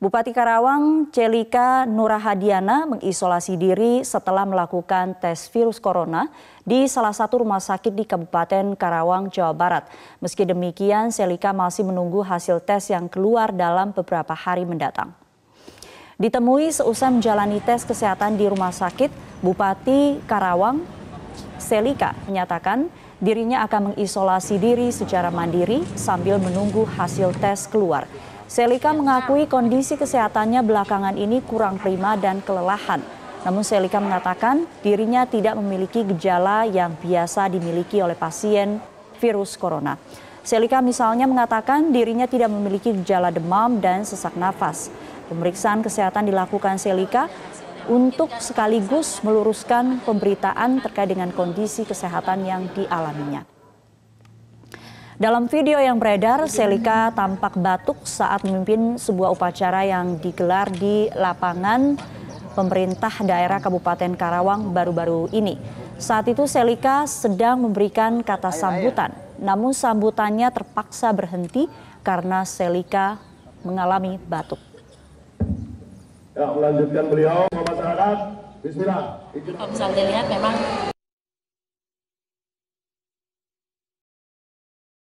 Bupati Karawang Celika Nurahadiana mengisolasi diri setelah melakukan tes virus corona di salah satu rumah sakit di Kabupaten Karawang, Jawa Barat. Meski demikian, Celika masih menunggu hasil tes yang keluar dalam beberapa hari mendatang. Ditemui seusai menjalani tes kesehatan di rumah sakit, Bupati Karawang Celika menyatakan dirinya akan mengisolasi diri secara mandiri sambil menunggu hasil tes keluar. Selika iya, mengakui kondisi kesehatannya belakangan ini kurang prima dan kelelahan. Namun Selika mengatakan dirinya tidak memiliki gejala yang biasa dimiliki oleh pasien virus corona. Selika misalnya mengatakan dirinya tidak memiliki gejala demam dan sesak nafas. Pemeriksaan kesehatan dilakukan Selika untuk sekaligus meluruskan pemberitaan terkait dengan kondisi kesehatan yang dialaminya. Dalam video yang beredar, Selika tampak batuk saat memimpin sebuah upacara yang digelar di lapangan pemerintah daerah Kabupaten Karawang baru-baru ini. Saat itu Selika sedang memberikan kata sambutan, namun sambutannya terpaksa berhenti karena Selika mengalami batuk. Ya, melanjutkan beliau, masyarakat. Bismillah. Kalau misalnya dilihat memang